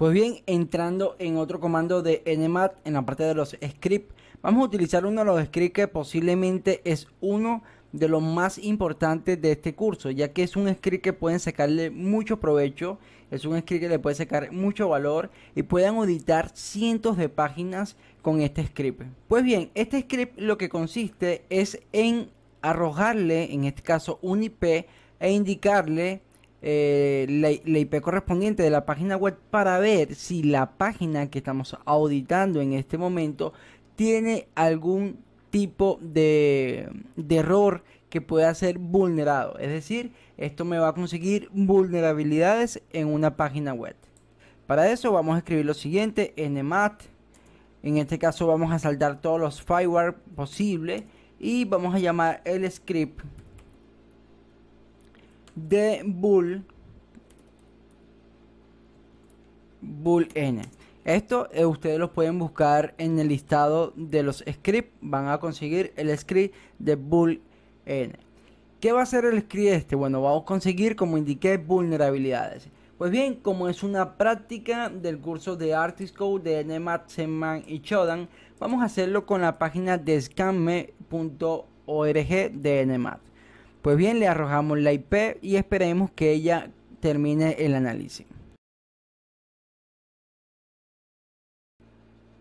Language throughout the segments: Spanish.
Pues bien, entrando en otro comando de nmat en la parte de los scripts, vamos a utilizar uno de los scripts que posiblemente es uno de los más importantes de este curso, ya que es un script que pueden sacarle mucho provecho, es un script que le puede sacar mucho valor y puedan editar cientos de páginas con este script. Pues bien, este script lo que consiste es en arrojarle, en este caso un IP, e indicarle eh, la, IP correspondiente de la página web para ver si la página que estamos auditando en este momento tiene algún tipo de, error que pueda ser vulnerado. Es decir, esto me va a conseguir vulnerabilidades en una página web. Para eso vamos a escribir lo siguiente, nmat. En este caso vamos a saltar todos los firewalls posibles y vamos a llamar el script de bull n esto eh, ustedes lo pueden buscar en el listado de los scripts van a conseguir el script de bull n ¿Qué va a hacer el script este? Bueno, vamos a conseguir, como indiqué, vulnerabilidades. Pues bien, como es una práctica del curso de Artist Code de nmat, Seman y Chodan, vamos a hacerlo con la página de scanme.org de nmat pues bien, le arrojamos la IP y esperemos que ella termine el análisis.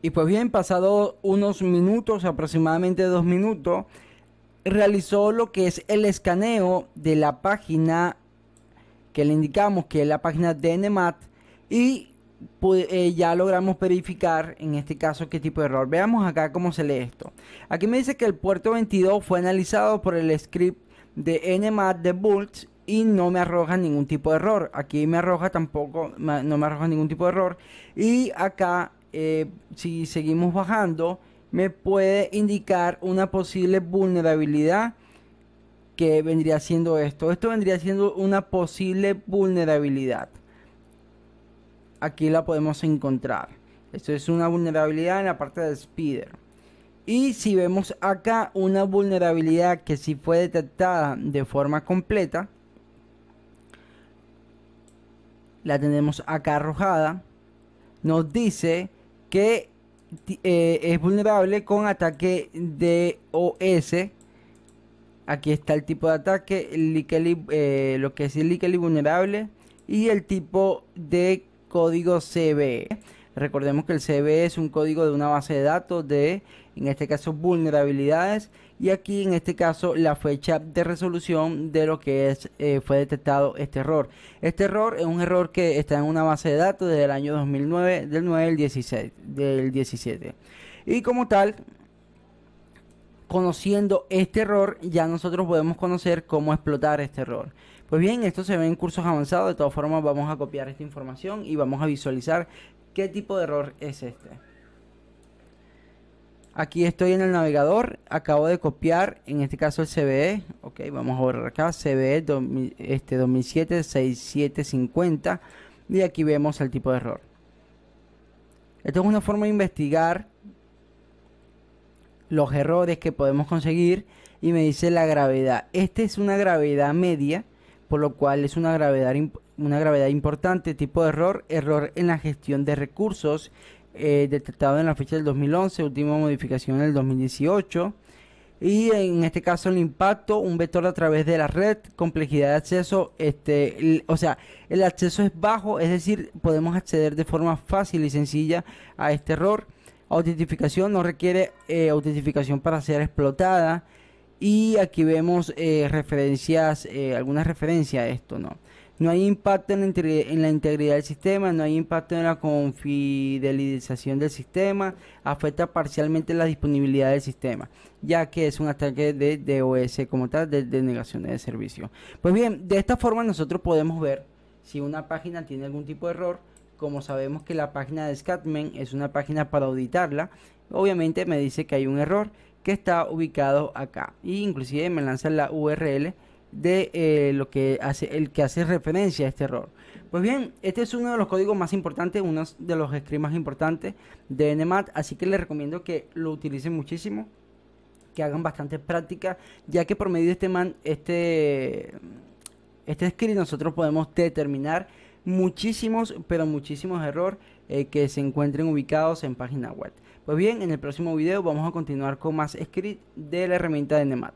Y pues bien, pasado unos minutos, aproximadamente dos minutos, realizó lo que es el escaneo de la página que le indicamos que es la página de y eh, ya logramos verificar en este caso qué tipo de error. Veamos acá cómo se lee esto. Aquí me dice que el puerto 22 fue analizado por el script de nmat de bolts y no me arroja ningún tipo de error. Aquí me arroja tampoco, no me arroja ningún tipo de error. Y acá, eh, si seguimos bajando, me puede indicar una posible vulnerabilidad que vendría siendo esto. Esto vendría siendo una posible vulnerabilidad. Aquí la podemos encontrar. Esto es una vulnerabilidad en la parte de Spider. Y si vemos acá una vulnerabilidad que sí fue detectada de forma completa, la tenemos acá arrojada, nos dice que eh, es vulnerable con ataque de DOS. Aquí está el tipo de ataque, eh, lo que es el Likely vulnerable y el tipo de código CBE. Recordemos que el CVE es un código de una base de datos de, en este caso, vulnerabilidades y aquí en este caso la fecha de resolución de lo que es, eh, fue detectado este error. Este error es un error que está en una base de datos desde el año 2009, del 9 16, del 17. Y como tal, conociendo este error, ya nosotros podemos conocer cómo explotar este error. Pues bien, esto se ve en cursos avanzados. De todas formas, vamos a copiar esta información y vamos a visualizar qué tipo de error es este. Aquí estoy en el navegador, acabo de copiar, en este caso el CBE, ok, vamos a borrar acá, CBE 2007-6750 este, y aquí vemos el tipo de error. Esto es una forma de investigar los errores que podemos conseguir y me dice la gravedad. Esta es una gravedad media por lo cual es una gravedad, una gravedad importante. Tipo de error, error en la gestión de recursos, eh, detectado en la fecha del 2011, última modificación en el 2018. Y en este caso el impacto, un vector a través de la red, complejidad de acceso, este, o sea, el acceso es bajo, es decir, podemos acceder de forma fácil y sencilla a este error. Autentificación no requiere eh, autentificación para ser explotada. Y aquí vemos eh, referencias, eh, algunas referencias a esto, ¿no? No hay impacto en la, en la, integridad del sistema, no hay impacto en la confidelización del sistema, afecta parcialmente la disponibilidad del sistema, ya que es un ataque de DOS como tal, de negaciones de servicio. Pues bien, de esta forma nosotros podemos ver si una página tiene algún tipo de error, como sabemos que la página de Scatman es una página para auditarla, obviamente me dice que hay un error que está ubicado acá. E inclusive me lanza la URL de eh, lo que hace el que hace referencia a este error. Pues bien, este es uno de los códigos más importantes, uno de los scripts más importantes de NMAT, así que les recomiendo que lo utilicen muchísimo, que hagan bastante práctica, ya que por medio de este man, este este script nosotros podemos determinar muchísimos, pero muchísimos errores eh, que se encuentren ubicados en página web. Pues bien, en el próximo video vamos a continuar con más script de la herramienta de Nemat.